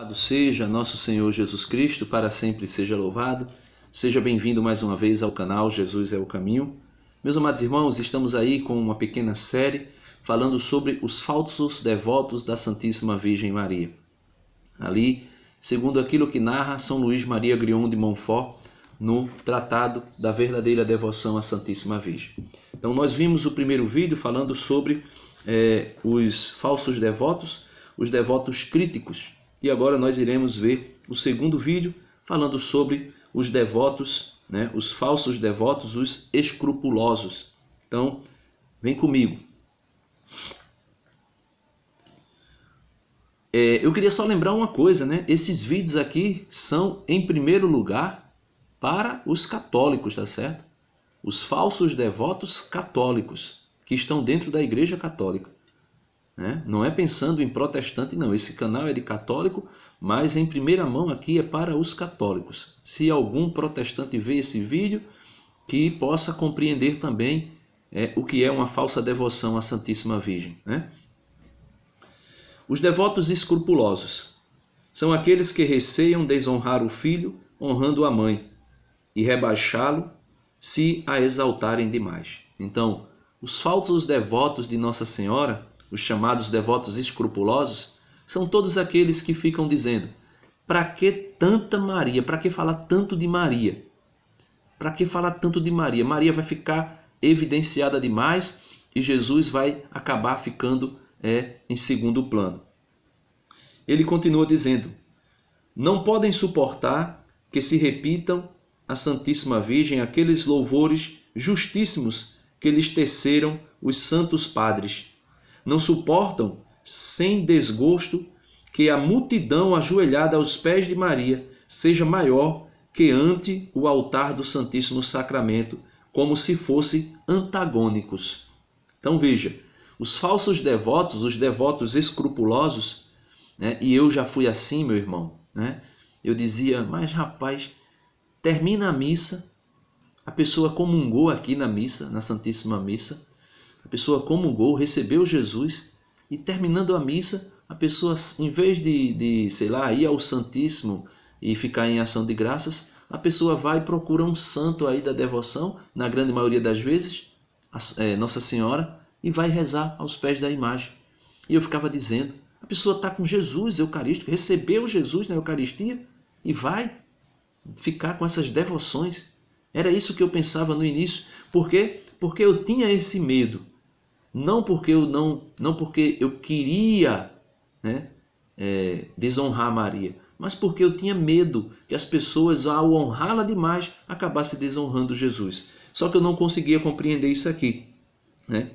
Louvado seja nosso Senhor Jesus Cristo, para sempre seja louvado. Seja bem-vindo mais uma vez ao canal Jesus é o Caminho. Meus amados irmãos, estamos aí com uma pequena série falando sobre os falsos devotos da Santíssima Virgem Maria. Ali, segundo aquilo que narra São Luís Maria Grion de Montfort no Tratado da Verdadeira Devoção à Santíssima Virgem. Então, nós vimos o primeiro vídeo falando sobre eh, os falsos devotos, os devotos críticos e agora nós iremos ver o segundo vídeo falando sobre os devotos, né, os falsos devotos, os escrupulosos. Então, vem comigo. É, eu queria só lembrar uma coisa, né? Esses vídeos aqui são, em primeiro lugar, para os católicos, tá certo? Os falsos devotos católicos que estão dentro da Igreja Católica. Né? Não é pensando em protestante, não. Esse canal é de católico, mas em primeira mão aqui é para os católicos. Se algum protestante vê esse vídeo, que possa compreender também é, o que é uma falsa devoção à Santíssima Virgem. Né? Os devotos escrupulosos são aqueles que receiam desonrar o filho honrando a mãe e rebaixá-lo se a exaltarem demais. Então, os falsos devotos de Nossa Senhora os chamados devotos escrupulosos, são todos aqueles que ficam dizendo: para que tanta Maria? Para que falar tanto de Maria? Para que falar tanto de Maria? Maria vai ficar evidenciada demais e Jesus vai acabar ficando é, em segundo plano. Ele continua dizendo: Não podem suportar que se repitam à Santíssima Virgem aqueles louvores justíssimos que lhes teceram os santos padres não suportam sem desgosto que a multidão ajoelhada aos pés de Maria seja maior que ante o altar do Santíssimo Sacramento, como se fossem antagônicos. Então veja, os falsos devotos, os devotos escrupulosos, né, e eu já fui assim, meu irmão, né, eu dizia, mas rapaz, termina a missa, a pessoa comungou aqui na missa, na Santíssima Missa, a pessoa comungou, recebeu Jesus e terminando a missa, a pessoa, em vez de, de, sei lá, ir ao Santíssimo e ficar em ação de graças, a pessoa vai e procura um santo aí da devoção, na grande maioria das vezes, é, Nossa Senhora, e vai rezar aos pés da imagem. E eu ficava dizendo, a pessoa está com Jesus Eucarístico, recebeu Jesus na Eucaristia e vai ficar com essas devoções. Era isso que eu pensava no início. Por quê? Porque eu tinha esse medo não porque eu não, não porque eu queria né, é, desonrar Maria, mas porque eu tinha medo que as pessoas, ao honrá-la demais, acabassem desonrando Jesus. Só que eu não conseguia compreender isso aqui. Né?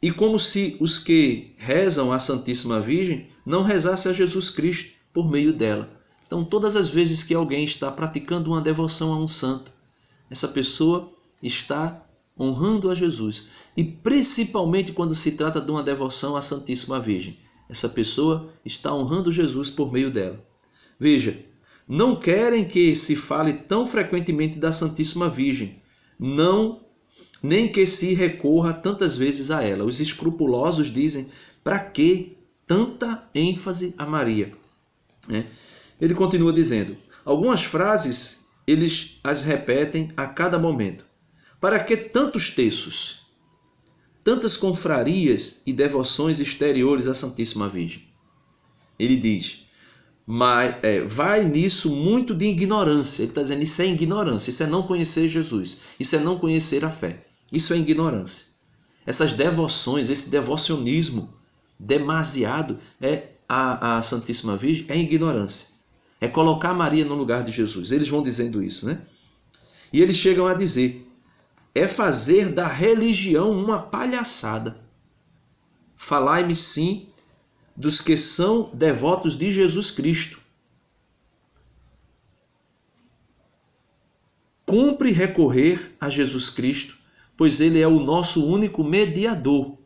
E como se os que rezam à Santíssima Virgem não rezassem a Jesus Cristo por meio dela. Então, todas as vezes que alguém está praticando uma devoção a um santo, essa pessoa está honrando a Jesus e principalmente quando se trata de uma devoção à Santíssima Virgem. Essa pessoa está honrando Jesus por meio dela. Veja, não querem que se fale tão frequentemente da Santíssima Virgem, não nem que se recorra tantas vezes a ela. Os escrupulosos dizem: para que tanta ênfase a Maria? É. Ele continua dizendo: algumas frases eles as repetem a cada momento. Para que tantos textos, tantas confrarias e devoções exteriores à Santíssima Virgem? Ele diz, mas é, vai nisso muito de ignorância. Ele está dizendo, isso é ignorância, isso é não conhecer Jesus, isso é não conhecer a fé, isso é ignorância. Essas devoções, esse devocionismo demasiado é a, a Santíssima Virgem é ignorância. É colocar Maria no lugar de Jesus. Eles vão dizendo isso, né? E eles chegam a dizer: é fazer da religião uma palhaçada. Falai-me sim dos que são devotos de Jesus Cristo. Cumpre recorrer a Jesus Cristo, pois ele é o nosso único mediador.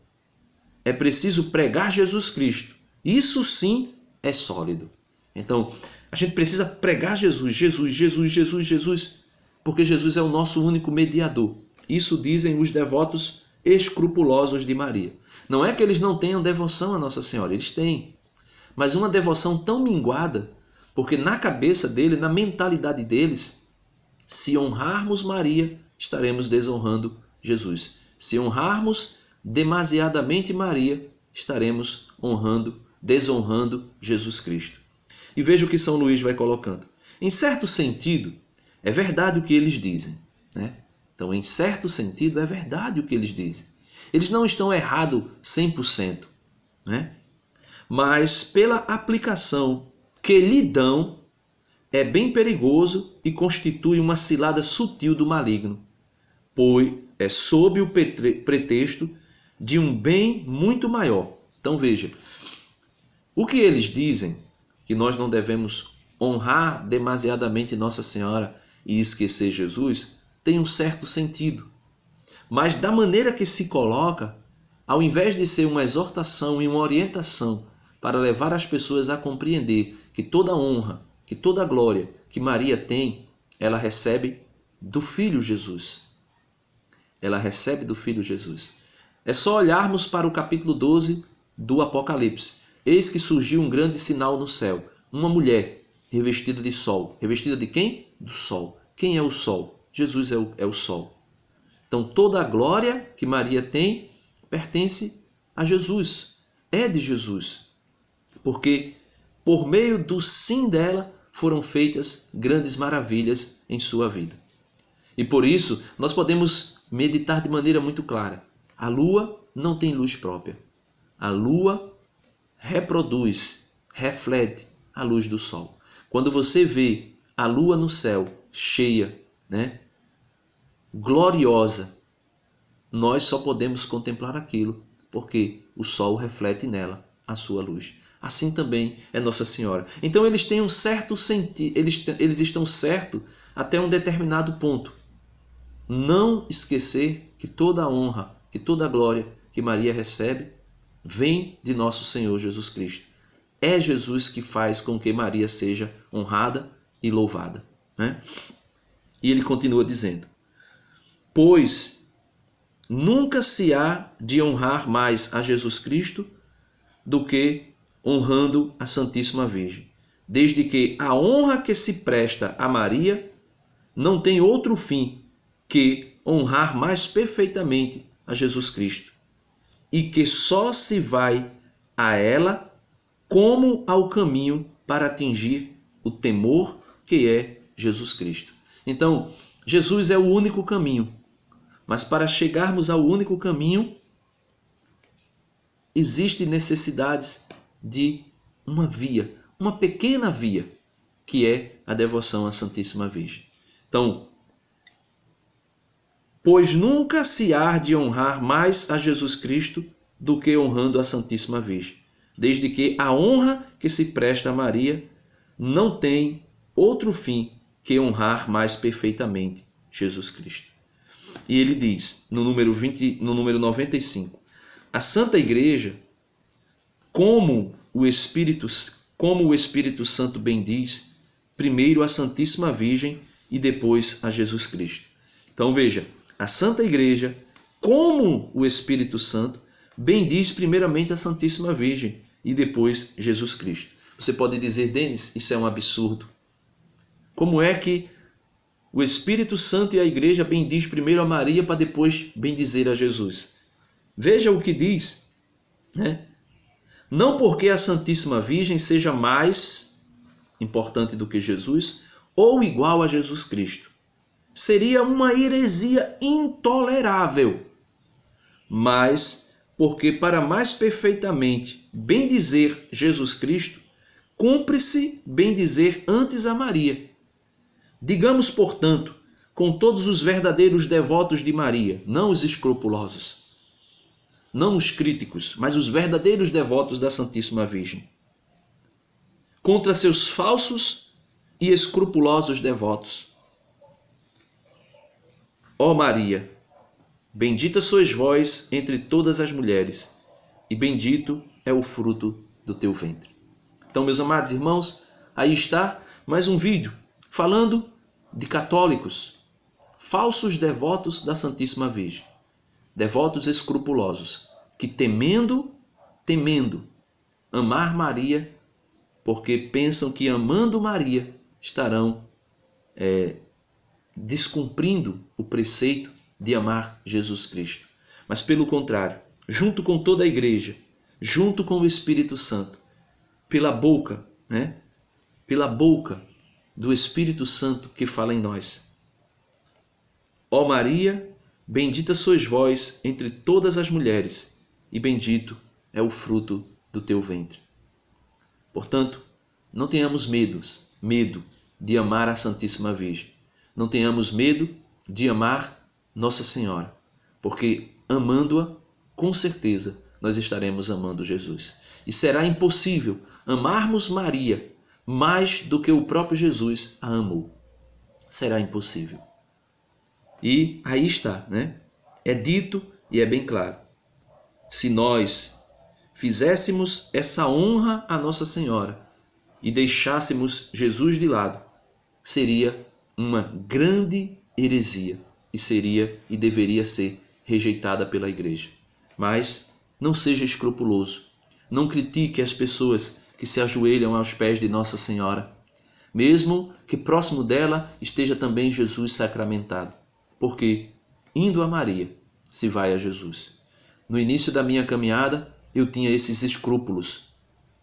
É preciso pregar Jesus Cristo. Isso sim é sólido. Então, a gente precisa pregar Jesus, Jesus, Jesus, Jesus, Jesus, porque Jesus é o nosso único mediador. Isso dizem os devotos escrupulosos de Maria. Não é que eles não tenham devoção a Nossa Senhora, eles têm. Mas uma devoção tão minguada, porque na cabeça dele, na mentalidade deles, se honrarmos Maria, estaremos desonrando Jesus. Se honrarmos demasiadamente Maria, estaremos honrando, desonrando Jesus Cristo. E veja o que São Luís vai colocando. Em certo sentido, é verdade o que eles dizem, né? Então, em certo sentido, é verdade o que eles dizem. Eles não estão errados 100%, né? mas pela aplicação que lhe dão, é bem perigoso e constitui uma cilada sutil do maligno, pois é sob o pretexto de um bem muito maior. Então veja, o que eles dizem que nós não devemos honrar demasiadamente Nossa Senhora e esquecer Jesus, tem um certo sentido. Mas da maneira que se coloca, ao invés de ser uma exortação e uma orientação para levar as pessoas a compreender que toda honra, que toda glória que Maria tem, ela recebe do Filho Jesus. Ela recebe do Filho Jesus. É só olharmos para o capítulo 12 do Apocalipse. Eis que surgiu um grande sinal no céu: uma mulher revestida de sol. Revestida de quem? Do sol. Quem é o sol? Jesus é o, é o sol. Então toda a glória que Maria tem pertence a Jesus, é de Jesus, porque por meio do sim dela foram feitas grandes maravilhas em sua vida. E por isso nós podemos meditar de maneira muito clara: a lua não tem luz própria, a lua reproduz, reflete a luz do sol. Quando você vê a lua no céu cheia, né, gloriosa, nós só podemos contemplar aquilo porque o sol reflete nela a sua luz. Assim também é Nossa Senhora. Então eles têm um certo sentido, eles, eles estão certo até um determinado ponto. Não esquecer que toda a honra, que toda a glória que Maria recebe vem de nosso Senhor Jesus Cristo. É Jesus que faz com que Maria seja honrada e louvada. Né? E ele continua dizendo: pois nunca se há de honrar mais a Jesus Cristo do que honrando a Santíssima Virgem, desde que a honra que se presta a Maria não tem outro fim que honrar mais perfeitamente a Jesus Cristo, e que só se vai a ela como ao caminho para atingir o temor que é Jesus Cristo. Então, Jesus é o único caminho mas para chegarmos ao único caminho, existe necessidades de uma via, uma pequena via, que é a devoção à Santíssima Virgem. Então, pois nunca se há de honrar mais a Jesus Cristo do que honrando a Santíssima Virgem, desde que a honra que se presta a Maria não tem outro fim que honrar mais perfeitamente Jesus Cristo. E ele diz, no número, 20, no número 95, a Santa Igreja, como o Espírito, como o Espírito Santo bendiz, primeiro a Santíssima Virgem e depois a Jesus Cristo. Então veja, a Santa Igreja, como o Espírito Santo, bendiz primeiramente a Santíssima Virgem e depois Jesus Cristo. Você pode dizer, Denis, isso é um absurdo. Como é que o Espírito Santo e a igreja bendiz primeiro a Maria para depois bendizer a Jesus. Veja o que diz, né? Não porque a Santíssima Virgem seja mais importante do que Jesus ou igual a Jesus Cristo. Seria uma heresia intolerável. Mas porque para mais perfeitamente bendizer Jesus Cristo, cumpre-se bendizer antes a Maria Digamos, portanto, com todos os verdadeiros devotos de Maria, não os escrupulosos, não os críticos, mas os verdadeiros devotos da Santíssima Virgem, contra seus falsos e escrupulosos devotos. Ó Maria, bendita sois vós entre todas as mulheres, e bendito é o fruto do teu ventre. Então, meus amados irmãos, aí está mais um vídeo falando de católicos, falsos devotos da Santíssima Virgem, devotos escrupulosos, que temendo, temendo amar Maria, porque pensam que amando Maria estarão é, descumprindo o preceito de amar Jesus Cristo. Mas pelo contrário, junto com toda a igreja, junto com o Espírito Santo, pela boca, né? Pela boca do Espírito Santo que fala em nós. Ó Maria, bendita sois vós entre todas as mulheres, e bendito é o fruto do teu ventre. Portanto, não tenhamos medos, medo de amar a Santíssima Virgem. Não tenhamos medo de amar Nossa Senhora, porque amando-a, com certeza nós estaremos amando Jesus. E será impossível amarmos Maria mais do que o próprio Jesus a amou. Será impossível. E aí está, né? É dito e é bem claro. Se nós fizéssemos essa honra a Nossa Senhora e deixássemos Jesus de lado, seria uma grande heresia e seria e deveria ser rejeitada pela igreja. Mas não seja escrupuloso. Não critique as pessoas que se ajoelham aos pés de Nossa Senhora, mesmo que próximo dela esteja também Jesus sacramentado, porque, indo a Maria, se vai a Jesus. No início da minha caminhada, eu tinha esses escrúpulos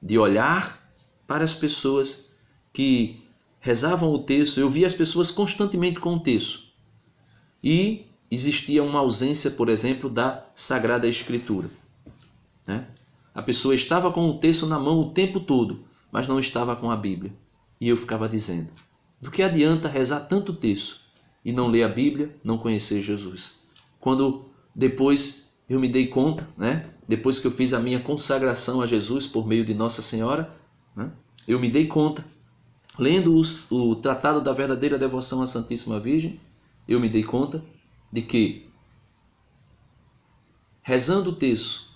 de olhar para as pessoas que rezavam o texto, eu via as pessoas constantemente com o texto. E existia uma ausência, por exemplo, da Sagrada Escritura. Né? A pessoa estava com o texto na mão o tempo todo, mas não estava com a Bíblia. E eu ficava dizendo: do que adianta rezar tanto texto e não ler a Bíblia, não conhecer Jesus? Quando depois eu me dei conta, né? Depois que eu fiz a minha consagração a Jesus por meio de Nossa Senhora, né? eu me dei conta, lendo os, o Tratado da Verdadeira Devoção à Santíssima Virgem, eu me dei conta de que rezando o texto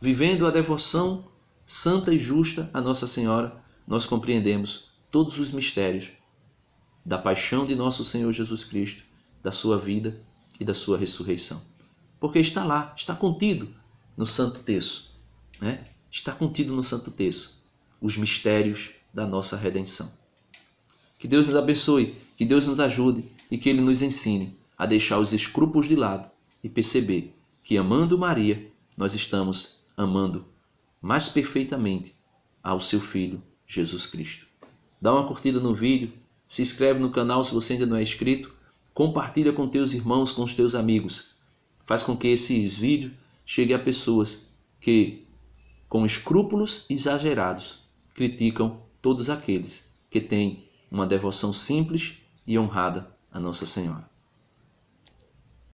vivendo a devoção santa e justa a Nossa Senhora, nós compreendemos todos os mistérios da paixão de nosso Senhor Jesus Cristo, da sua vida e da sua ressurreição. Porque está lá, está contido no Santo Texto. né? está contido no Santo Texto os mistérios da nossa redenção. Que Deus nos abençoe, que Deus nos ajude e que Ele nos ensine a deixar os escrúpulos de lado e perceber que, amando Maria, nós estamos amando mais perfeitamente ao seu Filho Jesus Cristo. Dá uma curtida no vídeo, se inscreve no canal se você ainda não é inscrito, compartilha com teus irmãos, com os teus amigos. Faz com que esse vídeo chegue a pessoas que, com escrúpulos exagerados, criticam todos aqueles que têm uma devoção simples e honrada a Nossa Senhora.